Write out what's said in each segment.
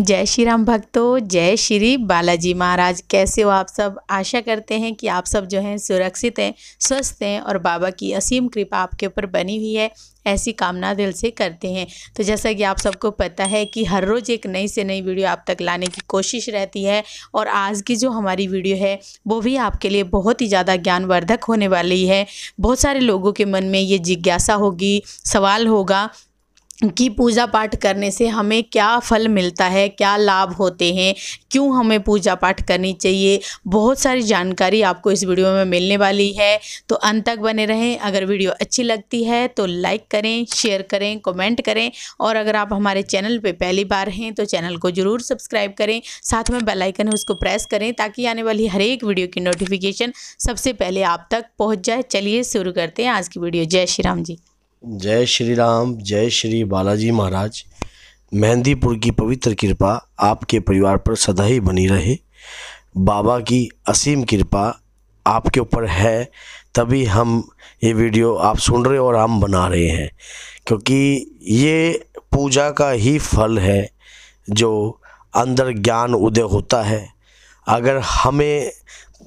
जय श्री राम भक्तो जय श्री बालाजी महाराज कैसे हो आप सब आशा करते हैं कि आप सब जो हैं सुरक्षित हैं स्वस्थ हैं और बाबा की असीम कृपा आपके ऊपर बनी हुई है ऐसी कामना दिल से करते हैं तो जैसा कि आप सबको पता है कि हर रोज़ एक नई से नई वीडियो आप तक लाने की कोशिश रहती है और आज की जो हमारी वीडियो है वो भी आपके लिए बहुत ही ज़्यादा ज्ञानवर्धक होने वाली है बहुत सारे लोगों के मन में ये जिज्ञासा होगी सवाल होगा की पूजा पाठ करने से हमें क्या फल मिलता है क्या लाभ होते हैं क्यों हमें पूजा पाठ करनी चाहिए बहुत सारी जानकारी आपको इस वीडियो में मिलने वाली है तो अंत तक बने रहें अगर वीडियो अच्छी लगती है तो लाइक करें शेयर करें कमेंट करें और अगर आप हमारे चैनल पर पहली बार हैं तो चैनल को ज़रूर सब्सक्राइब करें साथ में बेलाइकन है उसको प्रेस करें ताकि आने वाली हर एक वीडियो की नोटिफिकेशन सबसे पहले आप तक पहुँच जाए चलिए शुरू करते हैं आज की वीडियो जय श्री राम जी जय श्री राम जय श्री बालाजी महाराज मेहंदीपुर की पवित्र कृपा आपके परिवार पर सदा ही बनी रहे बाबा की असीम कृपा आपके ऊपर है तभी हम ये वीडियो आप सुन रहे हो और हम बना रहे हैं क्योंकि ये पूजा का ही फल है जो अंदर ज्ञान उदय होता है अगर हमें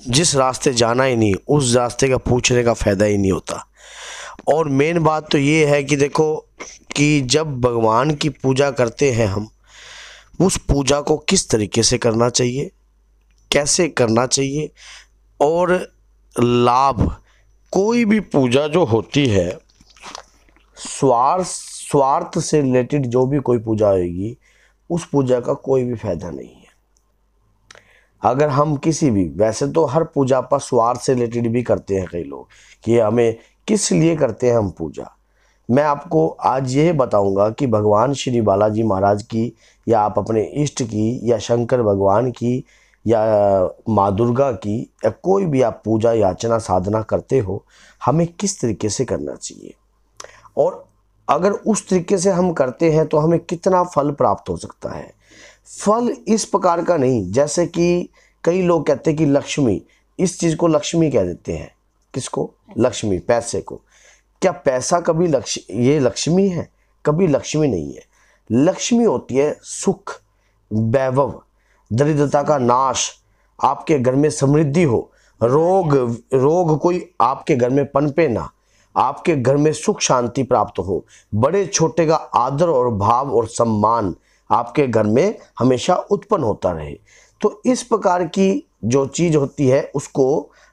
जिस रास्ते जाना ही नहीं उस रास्ते का पूछने का फ़ायदा ही नहीं होता और मेन बात तो ये है कि देखो कि जब भगवान की पूजा करते हैं हम उस पूजा को किस तरीके से करना चाहिए कैसे करना चाहिए और लाभ कोई भी पूजा जो होती है स्वार्थ स्वार्थ से रिलेटेड जो भी कोई पूजा होगी उस पूजा का कोई भी फायदा नहीं है अगर हम किसी भी वैसे तो हर पूजा पर स्वार्थ से रिलेटेड भी करते हैं कई लोग कि हमें किस लिए करते हैं हम पूजा मैं आपको आज यह बताऊंगा कि भगवान श्री बालाजी महाराज की या आप अपने इष्ट की या शंकर भगवान की या माँ दुर्गा की या कोई भी आप पूजा याचना साधना करते हो हमें किस तरीके से करना चाहिए और अगर उस तरीके से हम करते हैं तो हमें कितना फल प्राप्त हो सकता है फल इस प्रकार का नहीं जैसे कि कई लोग कहते हैं कि लक्ष्मी इस चीज़ को लक्ष्मी कह देते हैं किसको लक्ष्मी पैसे को क्या पैसा कभी लक्ष ये लक्ष्मी है कभी लक्ष्मी नहीं है लक्ष्मी होती है सुख वैभव दरिद्रता का नाश आपके घर में समृद्धि हो रोग रोग कोई आपके घर में पनपे ना आपके घर में सुख शांति प्राप्त हो बड़े छोटे का आदर और भाव और सम्मान आपके घर में हमेशा उत्पन्न होता रहे तो इस प्रकार की जो चीज़ होती है उसको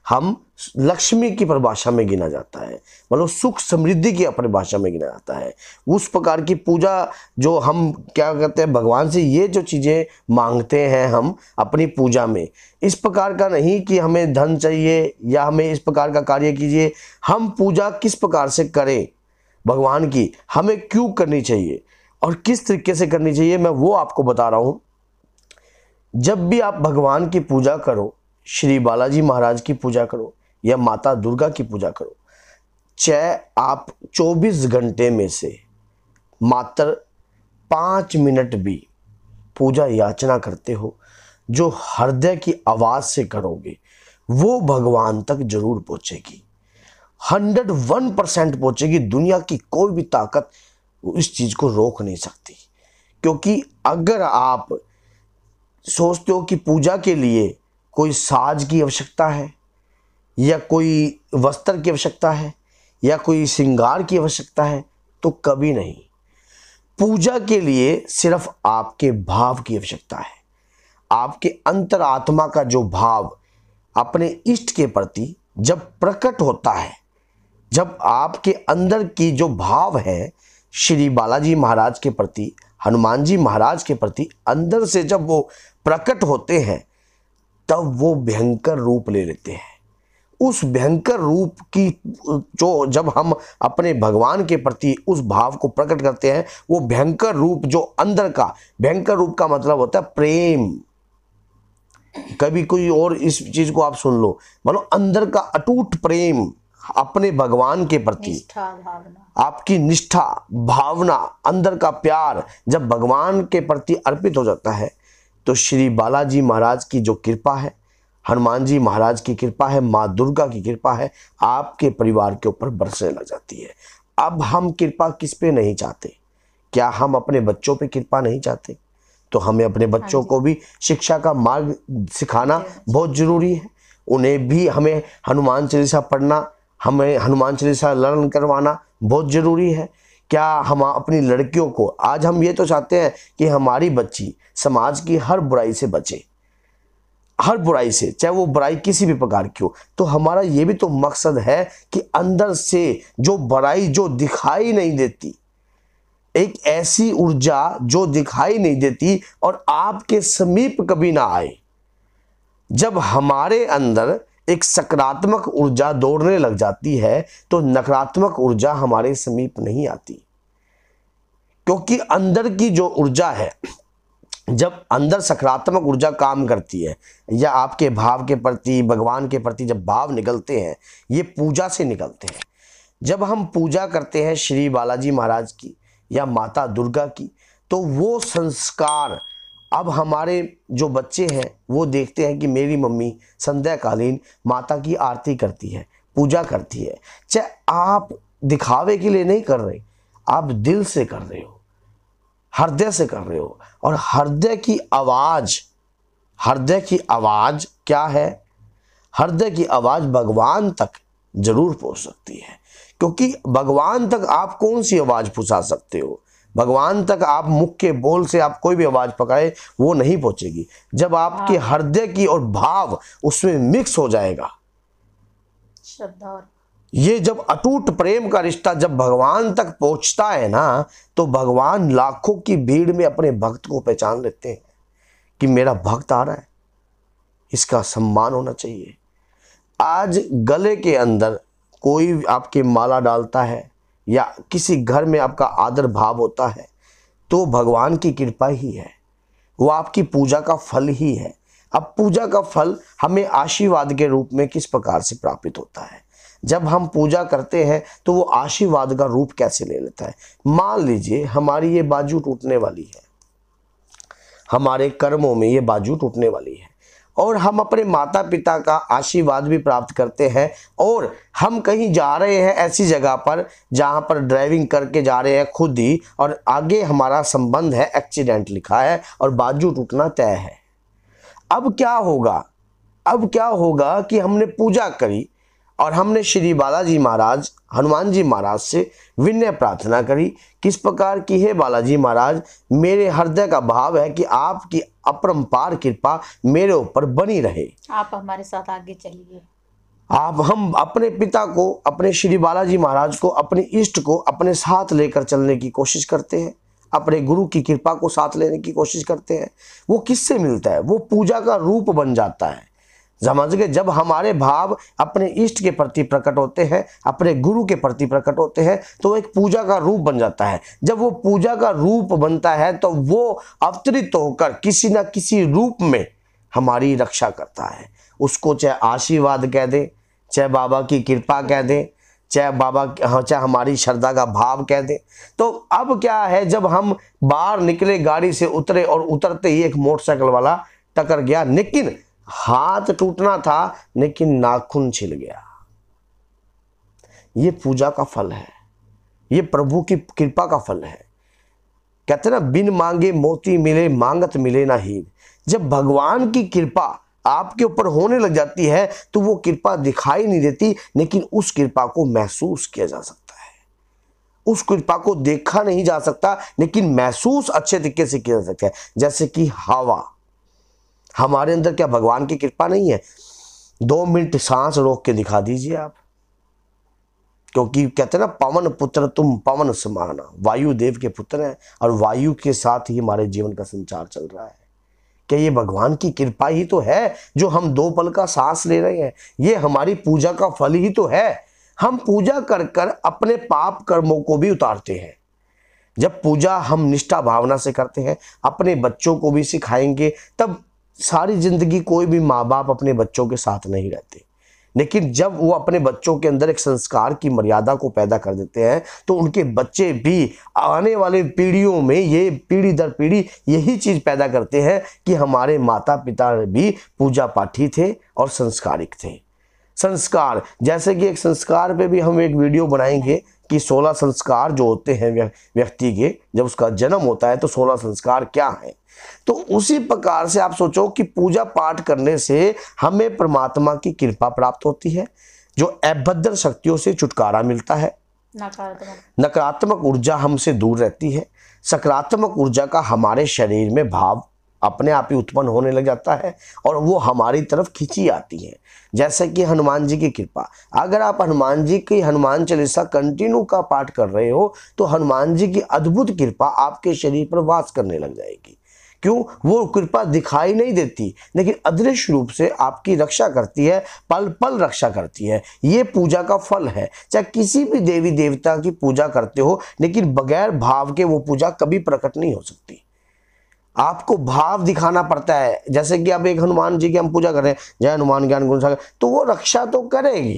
हम लक्ष्मी की परिभाषा में गिना जाता है मतलब सुख समृद्धि की परिभाषा में गिना जाता है उस प्रकार की पूजा जो हम क्या कहते हैं भगवान से ये जो चीज़ें मांगते हैं हम अपनी पूजा में इस प्रकार का नहीं कि हमें धन चाहिए या हमें इस प्रकार का कार्य कीजिए हम पूजा किस प्रकार से करें भगवान की हमें क्यों करनी चाहिए और किस तरीके से करनी चाहिए मैं वो आपको बता रहा हूँ जब भी आप भगवान की पूजा करो श्री बालाजी महाराज की पूजा करो या माता दुर्गा की पूजा करो चाहे आप 24 घंटे में से मात्र पाँच मिनट भी पूजा याचना करते हो जो हृदय की आवाज़ से करोगे वो भगवान तक जरूर पहुँचेगी हंड्रेड वन परसेंट पहुँचेगी दुनिया की कोई भी ताकत इस चीज़ को रोक नहीं सकती क्योंकि अगर आप सोचते हो कि पूजा के लिए कोई साज की आवश्यकता है या कोई वस्त्र की आवश्यकता है या कोई श्रृंगार की आवश्यकता है तो कभी नहीं पूजा के लिए सिर्फ आपके भाव की आवश्यकता है आपके अंतरात्मा का जो भाव अपने इष्ट के प्रति जब प्रकट होता है जब आपके अंदर की जो भाव है श्री बालाजी महाराज के प्रति हनुमान जी महाराज के प्रति अंदर से जब वो प्रकट होते हैं तब वो भयंकर रूप ले लेते हैं उस भयंकर रूप की जो जब हम अपने भगवान के प्रति उस भाव को प्रकट करते हैं वो भयंकर रूप जो अंदर का भयंकर रूप का मतलब होता है प्रेम कभी कोई और इस चीज को आप सुन लो मानो अंदर का अटूट प्रेम अपने भगवान के प्रति आपकी निष्ठा भावना अंदर का प्यार जब भगवान के प्रति अर्पित हो जाता है तो श्री बालाजी महाराज की जो कृपा है हनुमान जी महाराज की कृपा है माँ दुर्गा की कृपा है आपके परिवार के ऊपर बरसने लग जाती है अब हम कृपा किस पे नहीं चाहते क्या हम अपने बच्चों पे कृपा नहीं चाहते तो हमें अपने हाँ बच्चों को भी शिक्षा का मार्ग सिखाना बहुत जरूरी है उन्हें भी हमें हनुमान चालीसा पढ़ना हमें हनुमान चालीसा लर्न करवाना बहुत ज़रूरी है क्या हम अपनी लड़कियों को आज हम ये तो चाहते हैं कि हमारी बच्ची समाज की हर बुराई से बचे हर बुराई से चाहे वो बुराई किसी भी प्रकार की हो तो हमारा ये भी तो मकसद है कि अंदर से जो बुराई जो दिखाई नहीं देती एक ऐसी ऊर्जा जो दिखाई नहीं देती और आपके समीप कभी ना आए जब हमारे अंदर एक सकारात्मक ऊर्जा दौड़ने लग जाती है तो नकारात्मक ऊर्जा हमारे समीप नहीं आती क्योंकि अंदर की जो ऊर्जा है जब अंदर सकारात्मक ऊर्जा काम करती है या आपके भाव के प्रति भगवान के प्रति जब भाव निकलते हैं ये पूजा से निकलते हैं जब हम पूजा करते हैं श्री बालाजी महाराज की या माता दुर्गा की तो वो संस्कार अब हमारे जो बच्चे हैं वो देखते हैं कि मेरी मम्मी संध्याकालीन माता की आरती करती है पूजा करती है चाहे आप दिखावे के लिए नहीं कर रहे आप दिल से कर रहे हो हृदय से कर रहे हो और हृदय की आवाज हृदय की आवाज क्या है हृदय की आवाज भगवान तक जरूर पहुंच सकती है क्योंकि भगवान तक आप कौन सी आवाज पहुंचा सकते हो भगवान तक आप मुख के बोल से आप कोई भी आवाज पकाए वो नहीं पहुंचेगी जब आपके हाँ। हृदय की और भाव उसमें मिक्स हो जाएगा श्रद्धा और ये जब अटूट प्रेम का रिश्ता जब भगवान तक पहुंचता है ना तो भगवान लाखों की भीड़ में अपने भक्त को पहचान लेते हैं कि मेरा भक्त आ रहा है इसका सम्मान होना चाहिए आज गले के अंदर कोई आपके माला डालता है या किसी घर में आपका आदर भाव होता है तो भगवान की कृपा ही है वो आपकी पूजा का फल ही है अब पूजा का फल हमें आशीर्वाद के रूप में किस प्रकार से प्राप्त होता है जब हम पूजा करते हैं तो वो आशीर्वाद का रूप कैसे ले लेता है मान लीजिए हमारी ये बाजू टूटने वाली है हमारे कर्मों में ये बाजू टूटने वाली है और हम अपने माता पिता का आशीर्वाद भी प्राप्त करते हैं और हम कहीं जा रहे हैं ऐसी जगह पर जहाँ पर ड्राइविंग करके जा रहे हैं खुद ही और आगे हमारा संबंध है एक्सीडेंट लिखा है और बाजू टूटना तय है अब क्या होगा अब क्या होगा कि हमने पूजा करी और हमने श्री बालाजी महाराज हनुमान जी महाराज से विनय प्रार्थना करी किस प्रकार की है बालाजी महाराज मेरे हृदय का भाव है कि आपकी अपरम्पार कृपा मेरे ऊपर बनी रहे आप हमारे साथ आगे चलिए आप हम अपने पिता को अपने श्री बालाजी महाराज को अपने इष्ट को अपने साथ लेकर चलने की कोशिश करते हैं अपने गुरु की कृपा को साथ लेने की कोशिश करते हैं वो किससे मिलता है वो पूजा का रूप बन जाता है समझ गए जब हमारे भाव अपने इष्ट के प्रति प्रकट होते हैं अपने गुरु के प्रति प्रकट होते हैं तो एक पूजा का रूप बन जाता है जब वो पूजा का रूप बनता है तो वो अवतरित होकर किसी ना किसी रूप में हमारी रक्षा करता है उसको चाहे आशीर्वाद कह दे चाहे बाबा की कृपा कह दे चाहे बाबा हाँ चाहे हमारी श्रद्धा का भाव कह दे तो अब क्या है जब हम बाहर निकले गाड़ी से उतरे और उतरते ही एक मोटरसाइकिल वाला टकर गया लेकिन हाथ टूटना था लेकिन नाखून छिल गया ये पूजा का फल है ये प्रभु की कृपा का फल है कहते ना बिन मांगे मोती मिले मांगत मिले ना ही जब भगवान की कृपा आपके ऊपर होने लग जाती है तो वो कृपा दिखाई नहीं देती लेकिन उस कृपा को महसूस किया जा सकता है उस कृपा को देखा नहीं जा सकता लेकिन महसूस अच्छे तरीके से किया जा सकता है जैसे कि हवा हमारे अंदर क्या भगवान की कृपा नहीं है दो मिनट सांस रोक के दिखा दीजिए आप क्योंकि कहते हैं ना पवन पुत्र तुम पवन समाना वायु देव के पुत्र हैं और वायु के साथ ही हमारे जीवन का संचार चल रहा है क्या ये भगवान की कृपा ही तो है जो हम दो पल का सांस ले रहे हैं ये हमारी पूजा का फल ही तो है हम पूजा कर कर अपने पाप कर्मों को भी उतारते हैं जब पूजा हम निष्ठा भावना से करते हैं अपने बच्चों को भी सिखाएंगे तब सारी ज़िंदगी कोई भी माँ बाप अपने बच्चों के साथ नहीं रहते लेकिन जब वो अपने बच्चों के अंदर एक संस्कार की मर्यादा को पैदा कर देते हैं तो उनके बच्चे भी आने वाले पीढ़ियों में ये पीढ़ी दर पीढ़ी यही चीज़ पैदा करते हैं कि हमारे माता पिता भी पूजा पाठी थे और संस्कारिक थे संस्कार जैसे कि एक संस्कार पे भी हम एक वीडियो बनाएंगे कि 16 संस्कार जो होते हैं व्यक्ति के जब उसका जन्म होता है तो 16 संस्कार क्या है तो उसी प्रकार से आप सोचो कि पूजा पाठ करने से हमें परमात्मा की कृपा प्राप्त होती है जो अभद्र शक्तियों से छुटकारा मिलता है नकारात्मक ऊर्जा हमसे दूर रहती है सकारात्मक ऊर्जा का हमारे शरीर में भाव अपने आप ही उत्पन्न होने लग जाता है और वो हमारी तरफ खींची आती है जैसे कि हनुमान जी की कृपा अगर आप हनुमान जी की हनुमान चालीसा कंटिन्यू का पाठ कर रहे हो तो हनुमान जी की अद्भुत कृपा आपके शरीर पर वास करने लग जाएगी क्यों वो कृपा दिखाई नहीं देती लेकिन अदृश्य रूप से आपकी रक्षा करती है पल पल रक्षा करती है ये पूजा का फल है चाहे किसी भी देवी देवता की पूजा करते हो लेकिन बगैर भाव के वो पूजा कभी प्रकट नहीं हो सकती आपको भाव दिखाना पड़ता है जैसे कि आप एक हनुमान जी की हम पूजा कर रहे हैं जय हनुमान ज्ञान गुण सागर तो वो रक्षा तो करेगी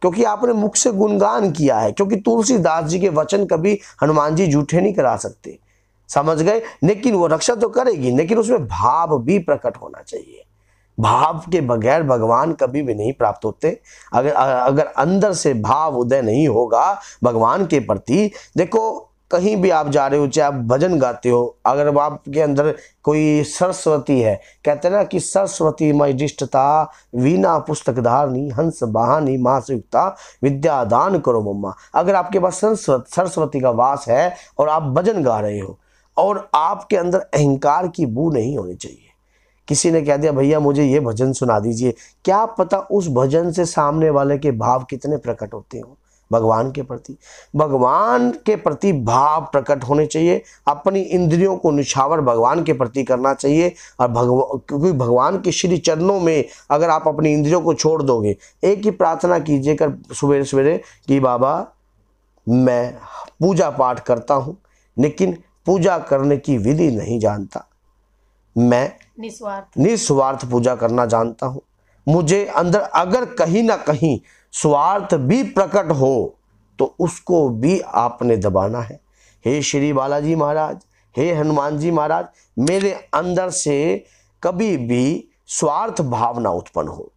क्योंकि आपने मुख से गुणगान किया है क्योंकि तुलसीदास जी के वचन कभी हनुमान जी झूठे नहीं करा सकते समझ गए लेकिन वो रक्षा तो करेगी लेकिन उसमें भाव भी प्रकट होना चाहिए भाव के बगैर भगवान कभी भी नहीं प्राप्त होते अगर अगर अंदर से भाव उदय नहीं होगा भगवान के प्रति देखो कहीं भी आप जा रहे हो चाहे आप भजन गाते हो अगर आपके अंदर कोई सरस्वती है कहते हैं ना कि सरस्वती मई डिष्टता वीणा पुस्तक धारणी हंस बहानी महासुक्ता विद्यादान करो मम्मा अगर आपके पास सरस्वती सरस्वती का वास है और आप भजन गा रहे हो और आपके अंदर अहंकार की बू नहीं होनी चाहिए किसी ने कह दिया भैया मुझे ये भजन सुना दीजिए क्या पता उस भजन से सामने वाले के भाव कितने प्रकट होते हों भगवान के प्रति भगवान के प्रति भाव प्रकट होने चाहिए अपनी इंद्रियों को निछावर भगवान के प्रति करना चाहिए और भगवान क्योंकि भगवान के श्री चरणों में अगर आप अपनी इंद्रियों को छोड़ दोगे एक ही प्रार्थना कीजिए कर सवेरे सवेरे कि बाबा मैं पूजा पाठ करता हूँ लेकिन पूजा करने की विधि नहीं जानता मैं निस्वार्थ निस्वार्थ पूजा करना जानता हूँ मुझे अंदर अगर कहीं ना कहीं स्वार्थ भी प्रकट हो तो उसको भी आपने दबाना है हे श्री बालाजी महाराज हे हनुमान जी महाराज मेरे अंदर से कभी भी स्वार्थ भावना उत्पन्न हो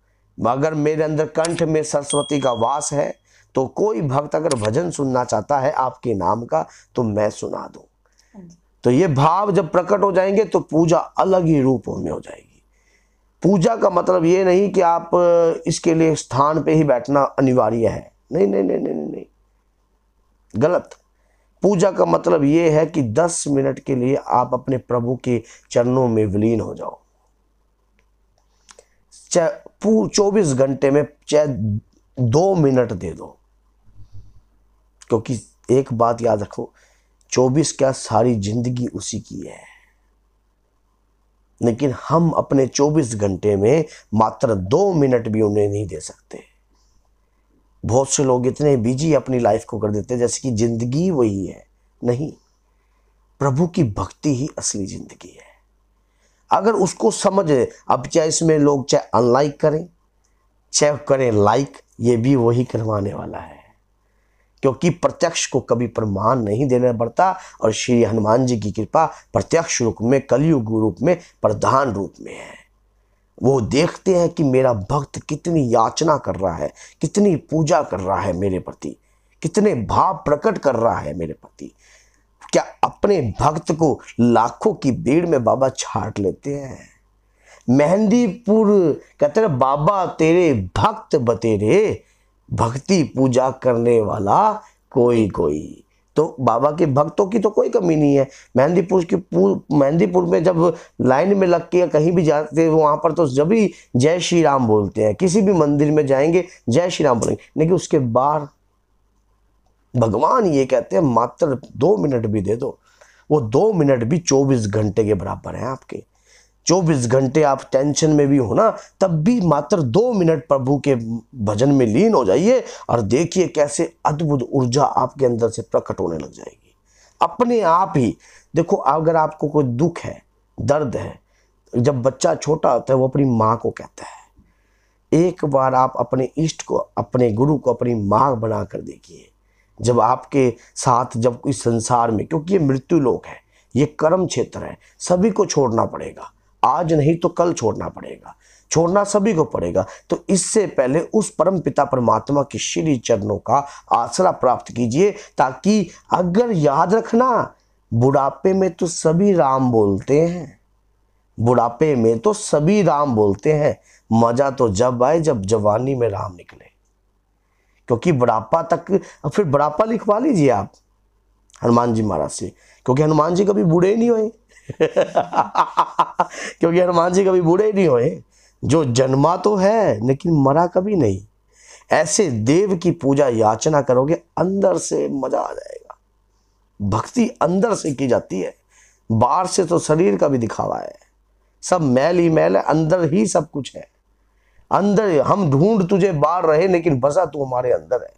अगर मेरे अंदर कंठ में सरस्वती का वास है तो कोई भक्त अगर भजन सुनना चाहता है आपके नाम का तो मैं सुना दूं हाँ तो ये भाव जब प्रकट हो जाएंगे तो पूजा अलग ही रूप में हो जाएगी पूजा का मतलब ये नहीं कि आप इसके लिए स्थान पे ही बैठना अनिवार्य है नहीं नहीं नहीं नहीं नहीं गलत पूजा का मतलब ये है कि दस मिनट के लिए आप अपने प्रभु के चरणों में विलीन हो जाओ चौबीस घंटे में चाहे दो मिनट दे दो क्योंकि एक बात याद रखो चौबीस क्या सारी जिंदगी उसी की है लेकिन हम अपने 24 घंटे में मात्र दो मिनट भी उन्हें नहीं दे सकते बहुत से लोग इतने बिजी अपनी लाइफ को कर देते हैं जैसे कि ज़िंदगी वही है नहीं प्रभु की भक्ति ही असली ज़िंदगी है अगर उसको समझ अब चाहे इसमें लोग चाहे अनलाइक करें चाहे करें लाइक ये भी वही करवाने वाला है क्योंकि प्रत्यक्ष को कभी प्रमाण नहीं देना पड़ता और श्री हनुमान जी की कृपा प्रत्यक्ष रूप में कलयुग रूप में प्रधान रूप में है वो देखते हैं कि मेरा भक्त कितनी याचना कर रहा है कितनी पूजा कर रहा है मेरे प्रति कितने भाव प्रकट कर रहा है मेरे प्रति क्या अपने भक्त को लाखों की भीड़ में बाबा छाट लेते हैं मेहंदीपुर कहते हैं बाबा तेरे भक्त बतेरे भक्ति पूजा करने वाला कोई कोई तो बाबा के भक्तों की तो कोई कमी नहीं है मेहंदीपुर की मेहंदीपुर में जब लाइन में लग के कहीं भी जाते हैं वहाँ पर तो जब भी जय श्री राम बोलते हैं किसी भी मंदिर में जाएंगे जय श्री राम बोलेंगे लेकिन उसके बाहर भगवान ये कहते हैं मात्र दो मिनट भी दे दो वो दो मिनट भी चौबीस घंटे के बराबर हैं आपके चौबीस घंटे आप टेंशन में भी हो ना तब भी मात्र दो मिनट प्रभु के भजन में लीन हो जाइए और देखिए कैसे अद्भुत ऊर्जा आपके अंदर से प्रकट होने लग जाएगी अपने आप ही देखो अगर आपको कोई दुख है दर्द है जब बच्चा छोटा होता है वो अपनी माँ को कहता है एक बार आप अपने इष्ट को अपने गुरु को अपनी माँ बना कर देखिए जब आपके साथ जब कोई संसार में क्योंकि ये मृत्यु लोक है ये कर्म क्षेत्र है सभी को छोड़ना पड़ेगा आज नहीं तो कल छोड़ना पड़ेगा छोड़ना सभी को पड़ेगा तो इससे पहले उस परम पिता परमात्मा के श्री चरणों का आसरा प्राप्त कीजिए ताकि अगर याद रखना बुढ़ापे में तो सभी राम बोलते हैं बुढ़ापे में तो सभी राम बोलते हैं मज़ा तो जब आए जब जवानी में राम निकले क्योंकि बुढ़ापा तक फिर बुढ़ापा लिखवा लीजिए आप हनुमान जी महाराज से क्योंकि हनुमान जी कभी बूढ़े नहीं हुए क्योंकि हनुमान जी कभी बूढ़े नहीं हुए जो जन्मा तो है लेकिन मरा कभी नहीं ऐसे देव की पूजा याचना करोगे अंदर से मजा आ जाएगा भक्ति अंदर से की जाती है बाहर से तो शरीर का भी दिखावा है सब मैल ही मैल है अंदर ही सब कुछ है अंदर हम ढूंढ तुझे बाहर रहे लेकिन बसा तू हमारे अंदर है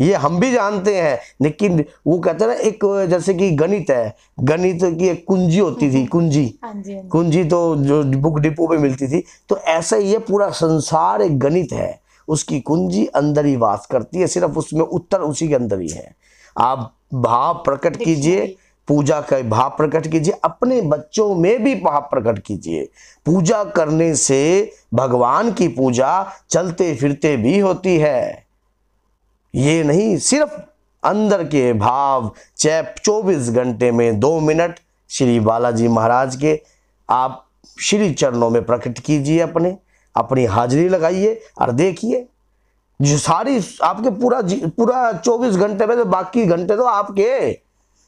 ये हम भी जानते हैं लेकिन वो कहते हैं ना एक जैसे कि गणित है गणित की एक कुंजी होती थी कुंजी हाँ हाँ कुंजी तो जो बुक डिपो पे मिलती थी तो ऐसा ही ये पूरा संसार एक गणित है उसकी कुंजी अंदर ही वास करती है सिर्फ उसमें उत्तर उसी के अंदर ही है आप भाव प्रकट कीजिए पूजा का भाव प्रकट कीजिए अपने बच्चों में भी भाव प्रकट कीजिए पूजा करने से भगवान की पूजा चलते फिरते भी होती है ये नहीं सिर्फ अंदर के भाव चैप 24 घंटे में दो मिनट श्री बालाजी महाराज के आप श्री चरणों में प्रकट कीजिए अपने अपनी हाजिरी लगाइए और देखिए जो सारी आपके पूरा पूरा 24 घंटे में तो बाकी घंटे तो आपके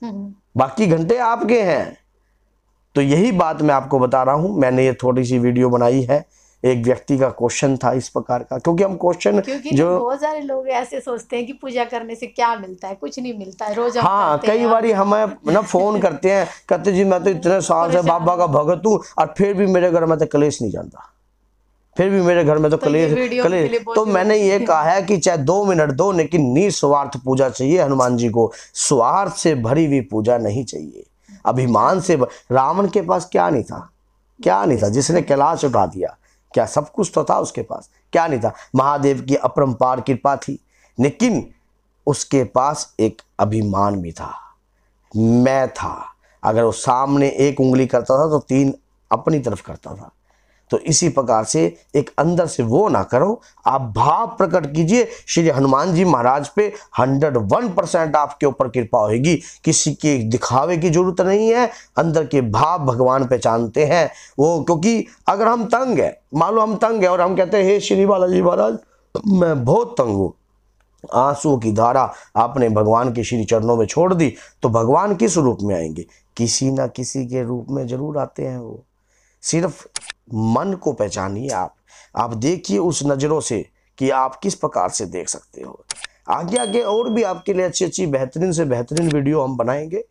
हम्म। बाकी घंटे आपके हैं तो यही बात मैं आपको बता रहा हूं मैंने ये थोड़ी सी वीडियो बनाई है एक व्यक्ति का क्वेश्चन था इस प्रकार का क्योंकि हम क्वेश्चन जो तो बहुत सारे लोग ऐसे सोचते हैं कि पूजा करने से क्या मिलता है कुछ नहीं मिलता है रोज हाँ कई बार हमें ना फोन करते हैं कहते जी मैं तो इतने साल से बाबा का भगत हूँ और फिर भी मेरे घर में तो कलेश नहीं जानता फिर भी मेरे घर में तो, तो कलेश कलेश तो मैंने ये कहा है कि चाहे दो मिनट दो लेकिन निस्वार्थ पूजा चाहिए हनुमान जी को स्वार्थ से भरी हुई पूजा नहीं चाहिए अच्छा। अभिमान से रावण के पास क्या नहीं था क्या नहीं था जिसने कैलाश उठा दिया क्या सब कुछ तो था उसके पास क्या नहीं था महादेव की अपरम्पार कृपा थी लेकिन उसके पास एक अभिमान भी था मैं था अगर वो सामने एक उंगली करता था तो तीन अपनी तरफ करता था तो इसी प्रकार से एक अंदर से वो ना करो आप भाव प्रकट कीजिए श्री हनुमान जी महाराज पे हंड्रेड वन परसेंट आपके ऊपर कृपा होगी किसी के दिखावे की जरूरत नहीं है अंदर के भाव भगवान पहचानते हैं वो क्योंकि अगर हम तंग है मान लो हम तंग है और हम कहते हैं हे श्री बालाजी महाराज मैं बहुत तंग हूँ आंसुओं की धारा आपने भगवान के श्री चरणों में छोड़ दी तो भगवान किस रूप में आएंगे किसी ना किसी के रूप में जरूर आते हैं वो सिर्फ मन को पहचानिए आप आप देखिए उस नज़रों से कि आप किस प्रकार से देख सकते हो आगे आगे और भी आपके लिए अच्छी अच्छी बेहतरीन से बेहतरीन वीडियो हम बनाएंगे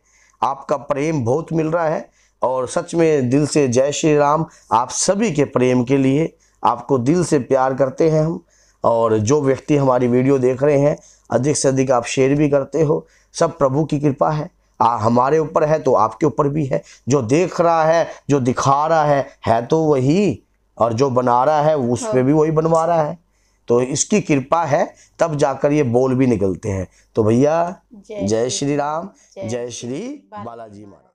आपका प्रेम बहुत मिल रहा है और सच में दिल से जय श्री राम आप सभी के प्रेम के लिए आपको दिल से प्यार करते हैं हम और जो व्यक्ति हमारी वीडियो देख रहे हैं अधिक से अधिक आप शेयर भी करते हो सब प्रभु की कृपा है आ, हमारे ऊपर है तो आपके ऊपर भी है जो देख रहा है जो दिखा रहा है है तो वही और जो बना रहा है उस पर हाँ। भी वही बनवा रहा है तो इसकी कृपा है तब जाकर ये बोल भी निकलते हैं तो भैया जय श्री राम जय श्री बालाजी महाराज